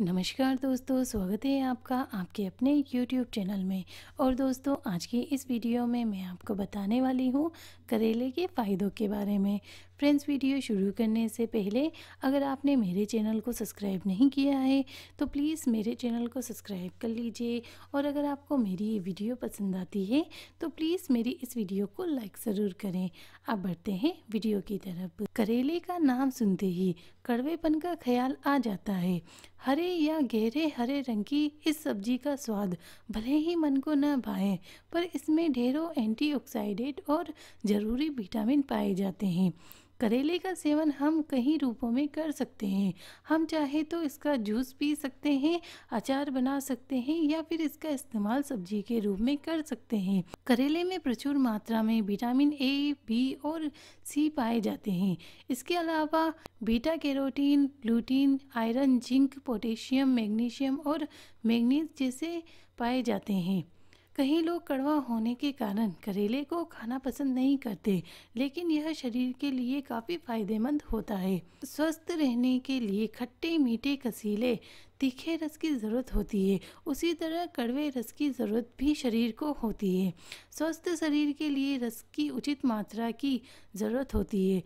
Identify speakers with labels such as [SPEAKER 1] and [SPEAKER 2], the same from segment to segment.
[SPEAKER 1] नमस्कार दोस्तों स्वागत है आपका आपके अपने YouTube चैनल में और दोस्तों आज की इस वीडियो में मैं आपको बताने वाली हूँ करेले के फ़ायदों के बारे में फ्रेंड्स वीडियो शुरू करने से पहले अगर आपने मेरे चैनल को सब्सक्राइब नहीं किया है तो प्लीज़ मेरे चैनल को सब्सक्राइब कर लीजिए और अगर आपको मेरी ये वीडियो पसंद आती है तो प्लीज़ मेरी इस वीडियो को लाइक ज़रूर करें आप बढ़ते हैं वीडियो की तरफ करेले का नाम सुनते ही कड़वेपन का ख्याल आ जाता है हरे या गहरे हरे रंग की इस सब्जी का स्वाद भले ही मन को न भाए पर इसमें ढेरों एंटीऑक्सीडेंट और ज़रूरी विटामिन पाए जाते हैं करेले का सेवन हम कई रूपों में कर सकते हैं हम चाहे तो इसका जूस पी सकते हैं अचार बना सकते हैं या फिर इसका इस्तेमाल सब्जी के रूप में कर सकते हैं करेले में प्रचुर मात्रा में विटामिन ए बी और सी पाए जाते हैं इसके अलावा beta carotene lutein iron zinc potassium magnesium और मैग्नीज जैसे पाए जाते हैं कहीं लोग कड़वा होने के कारण करेले को खाना पसंद नहीं करते लेकिन यह शरीर के लिए काफ़ी फायदेमंद होता है स्वस्थ रहने के लिए खट्टे मीठे कसीले तीखे रस की ज़रूरत होती है उसी तरह कड़वे रस की ज़रूरत भी शरीर को होती है स्वस्थ शरीर के लिए रस की उचित मात्रा की ज़रूरत होती है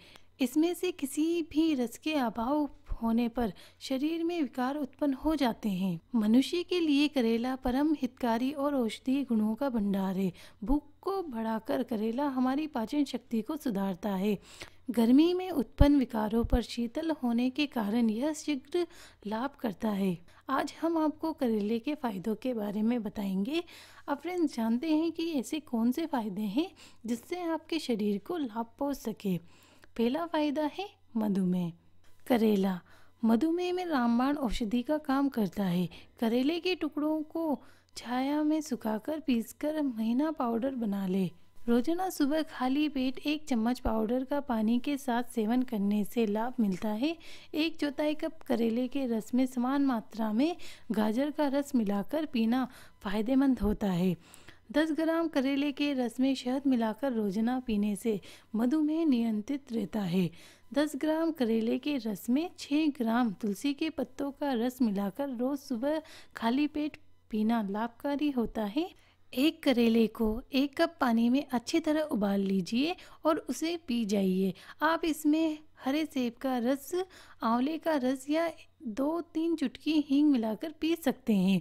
[SPEAKER 1] इसमें से किसी भी रस के अभाव होने पर शरीर में विकार उत्पन्न हो जाते हैं मनुष्य के लिए करेला परम हितकारी और औषधीय गुणों का भंडार है भूख को बढ़ाकर करेला हमारी पाचन शक्ति को सुधारता है गर्मी में उत्पन्न विकारों पर शीतल होने के कारण यह शीघ्र लाभ करता है आज हम आपको करेले के फ़ायदों के बारे में बताएंगे आप फ्रेंड्स जानते हैं कि ऐसे कौन से फ़ायदे हैं जिससे आपके शरीर को लाभ पहुँच सके पहला फ़ायदा है मधुमेह करेला मधुमेह में रामबाण औषधि का काम करता है करेले के टुकड़ों को छाया में सुखाकर पीसकर महीना पाउडर बना ले रोजाना सुबह खाली पेट एक चम्मच पाउडर का पानी के साथ सेवन करने से लाभ मिलता है एक चौथाई कप करेले के रस में समान मात्रा में गाजर का रस मिलाकर पीना फायदेमंद होता है दस ग्राम करेले के रस में शहद मिलाकर रोजाना पीने से मधुमेह नियंत्रित रहता है दस ग्राम करेले के रस में छः ग्राम तुलसी के पत्तों का रस मिलाकर रोज़ सुबह खाली पेट पीना लाभकारी होता है एक करेले को एक कप पानी में अच्छी तरह उबाल लीजिए और उसे पी जाइए आप इसमें हरे सेब का रस आंवले का रस या दो तीन चुटकी हींग मिलाकर पी सकते हैं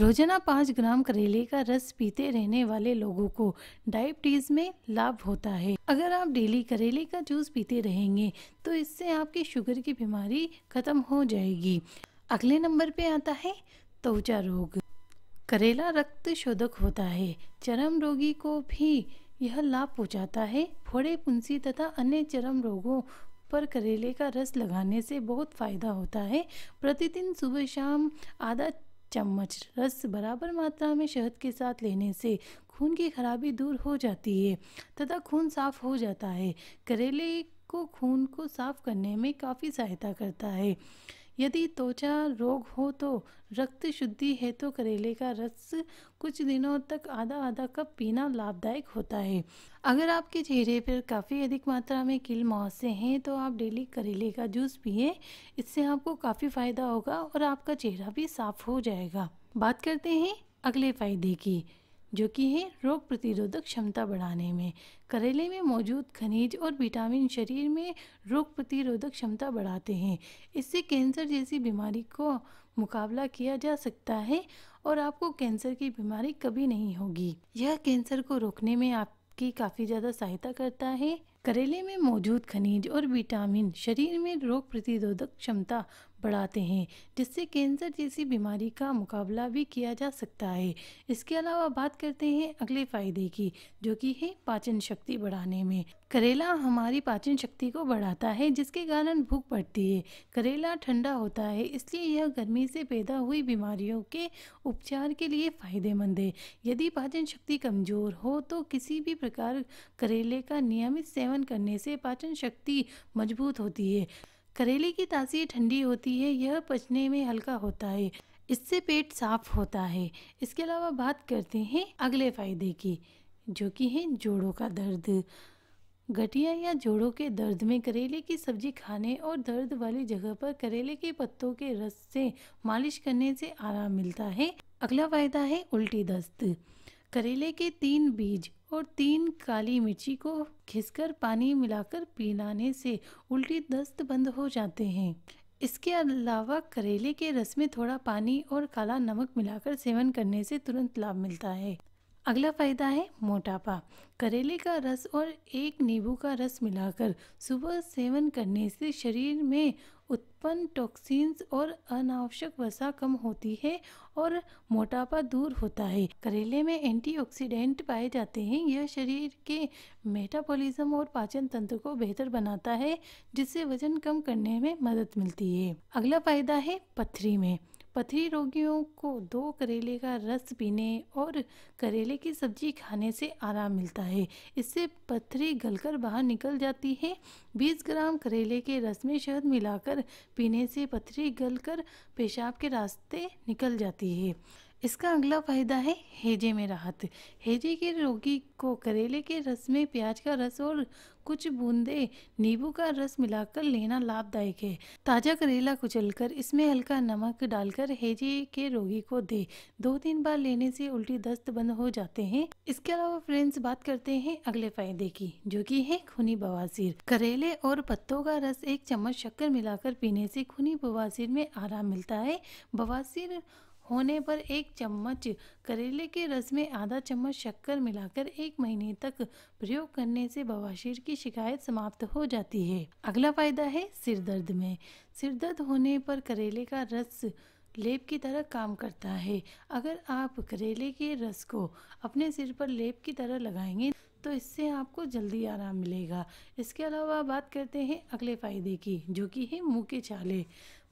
[SPEAKER 1] रोजाना पाँच ग्राम करेले का रस पीते रहने वाले लोगों को डायबिटीज़ में लाभ होता है अगर आप डेली करेले का जूस पीते रहेंगे तो इससे आपकी शुगर की बीमारी खत्म हो जाएगी अगले नंबर पे आता है त्वचा रोग करेला रक्त शोधक होता है चरम रोगी को भी यह लाभ पहुँचाता है फोड़े पुंसी तथा अन्य चरम रोगों पर करेले का रस लगाने से बहुत फ़ायदा होता है प्रतिदिन सुबह शाम आधा चम्मच रस बराबर मात्रा में शहद के साथ लेने से खून की खराबी दूर हो जाती है तथा खून साफ हो जाता है करेले को खून को साफ करने में काफ़ी सहायता करता है यदि त्वचा रोग हो तो रक्त शुद्धि हेतु तो करेले का रस कुछ दिनों तक आधा आधा कप पीना लाभदायक होता है अगर आपके चेहरे पर काफ़ी अधिक मात्रा में किल मुहासे हैं तो आप डेली करेले का जूस पिए इससे आपको काफ़ी फ़ायदा होगा और आपका चेहरा भी साफ हो जाएगा बात करते हैं अगले फ़ायदे की जो कि है रोग प्रतिरोधक क्षमता बढ़ाने में करेले में मौजूद खनिज और विटामिन शरीर में रोग प्रतिरोधक क्षमता बढ़ाते हैं इससे कैंसर जैसी बीमारी को मुकाबला किया जा सकता है और आपको कैंसर की बीमारी कभी नहीं होगी यह कैंसर को रोकने में आपकी काफ़ी ज़्यादा सहायता करता है करेले में मौजूद खनिज और विटामिन शरीर में रोग प्रतिरोधक क्षमता बढ़ाते हैं जिससे कैंसर जैसी बीमारी का मुकाबला भी किया जा सकता है इसके अलावा बात करते हैं अगले फायदे की जो कि है पाचन शक्ति बढ़ाने में करेला हमारी पाचन शक्ति को बढ़ाता है जिसके कारण भूख बढ़ती है करेला ठंडा होता है इसलिए यह गर्मी से पैदा हुई बीमारियों के उपचार के लिए फ़ायदेमंद है यदि पाचन शक्ति कमज़ोर हो तो किसी भी प्रकार करेले का नियमित सेवन करने से पाचन शक्ति मजबूत होती है करेले की ताज़ी ठंडी होती है यह पचने में हल्का होता है इससे पेट साफ होता है इसके अलावा बात करते हैं अगले फायदे की जो कि है जोड़ों का दर्द गठिया या जोड़ों के दर्द में करेले की सब्जी खाने और दर्द वाली जगह पर करेले के पत्तों के रस से मालिश करने से आराम मिलता है अगला फायदा है उल्टी दस्त करेले के तीन बीज और तीन काली मिर्ची को घिसकर पानी मिलाकर पिलाने से उल्टी दस्त बंद हो जाते हैं इसके अलावा करेले के रस में थोड़ा पानी और काला नमक मिलाकर सेवन करने से तुरंत लाभ मिलता है अगला फ़ायदा है मोटापा करेले का रस और एक नींबू का रस मिलाकर सुबह सेवन करने से शरीर में उत्पन्न टॉक्सिन्स और अनावश्यक वसा कम होती है और मोटापा दूर होता है करेले में एंटीऑक्सीडेंट पाए जाते हैं यह शरीर के मेटाबॉलिज्म और पाचन तंत्र को बेहतर बनाता है जिससे वजन कम करने में मदद मिलती है अगला फायदा है पथरी में पथरी रोगियों को दो करेले का रस पीने और करेले की सब्जी खाने से आराम मिलता है इससे पथरी गलकर बाहर निकल जाती है 20 ग्राम करेले के रस में शहद मिलाकर पीने से पथरी गलकर पेशाब के रास्ते निकल जाती है इसका अगला फ़ायदा है हेजे में राहत हेजे के रोगी को करेले के रस में प्याज का रस और कुछ बूंदे नींबू का रस मिलाकर लेना लाभदायक है ताज़ा करेला कुचलकर इसमें हल्का नमक डालकर हेजे के रोगी को दे दो तीन बार लेने से उल्टी दस्त बंद हो जाते हैं इसके अलावा फ्रेंड्स बात करते हैं अगले फायदे की जो कि है खूनी बवासीर करेले और पत्तों का रस एक चम्मच शक्कर मिलाकर पीने से खूनी बवासीर में आराम मिलता है बवासीर होने पर एक चम्मच करेले के रस में आधा चम्मच शक्कर मिलाकर एक महीने तक प्रयोग करने से बवासीर की शिकायत समाप्त हो जाती है अगला फायदा है सिर दर्द में सिर दर्द होने पर करेले का रस लेप की तरह काम करता है अगर आप करेले के रस को अपने सिर पर लेप की तरह लगाएंगे तो इससे आपको जल्दी आराम मिलेगा इसके अलावा बात करते हैं अगले फायदे की जो कि है मुँह के छाले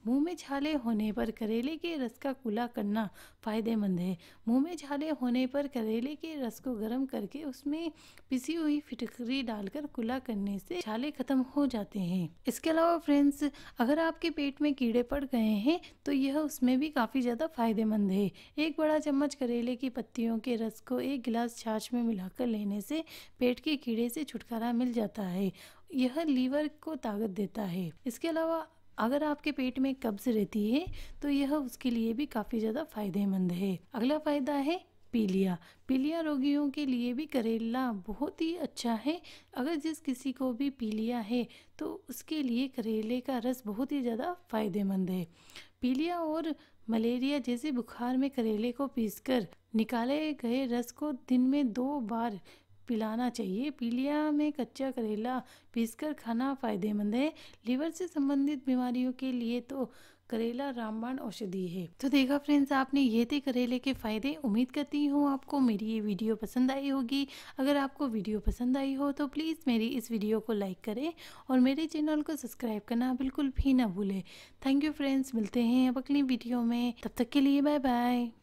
[SPEAKER 1] मुंह में छाले होने पर करेले के रस का कूला करना फ़ायदेमंद है मुंह में छाले होने पर करेले के रस को गर्म करके उसमें पिसी हुई फिटकरी डालकर कूला करने से छाले खत्म हो जाते हैं इसके अलावा फ्रेंड्स अगर आपके पेट में कीड़े पड़ गए हैं तो यह उसमें भी काफ़ी ज़्यादा फायदेमंद है एक बड़ा चम्मच करेले की पत्तियों के रस को एक गिलास छाछ में मिलाकर लेने से पेट के कीड़े से छुटकारा मिल जाता है यह लीवर को ताकत देता है इसके अलावा अगर आपके पेट में कब्ज रहती है तो यह उसके लिए भी काफ़ी ज़्यादा फायदेमंद है अगला फायदा है पीलिया पीलिया रोगियों के लिए भी करेला बहुत ही अच्छा है अगर जिस किसी को भी पीलिया है तो उसके लिए करेले का रस बहुत ही ज़्यादा फायदेमंद है पीलिया और मलेरिया जैसे बुखार में करेले को पीसकर निकाले गए रस को दिन में दो बार पिलाना चाहिए पीलिया में कच्चा करेला पीसकर खाना फायदेमंद है लीवर से संबंधित बीमारियों के लिए तो करेला रामबाण औषधि है तो देखा फ्रेंड्स आपने ये थे करेले के फायदे उम्मीद करती हूँ आपको मेरी ये वीडियो पसंद आई होगी अगर आपको वीडियो पसंद आई हो तो प्लीज़ मेरी इस वीडियो को लाइक करें और मेरे चैनल को सब्सक्राइब करना बिल्कुल भी ना भूलें थैंक यू फ्रेंड्स मिलते हैं अब अगली वीडियो में तब तक के लिए बाय बाय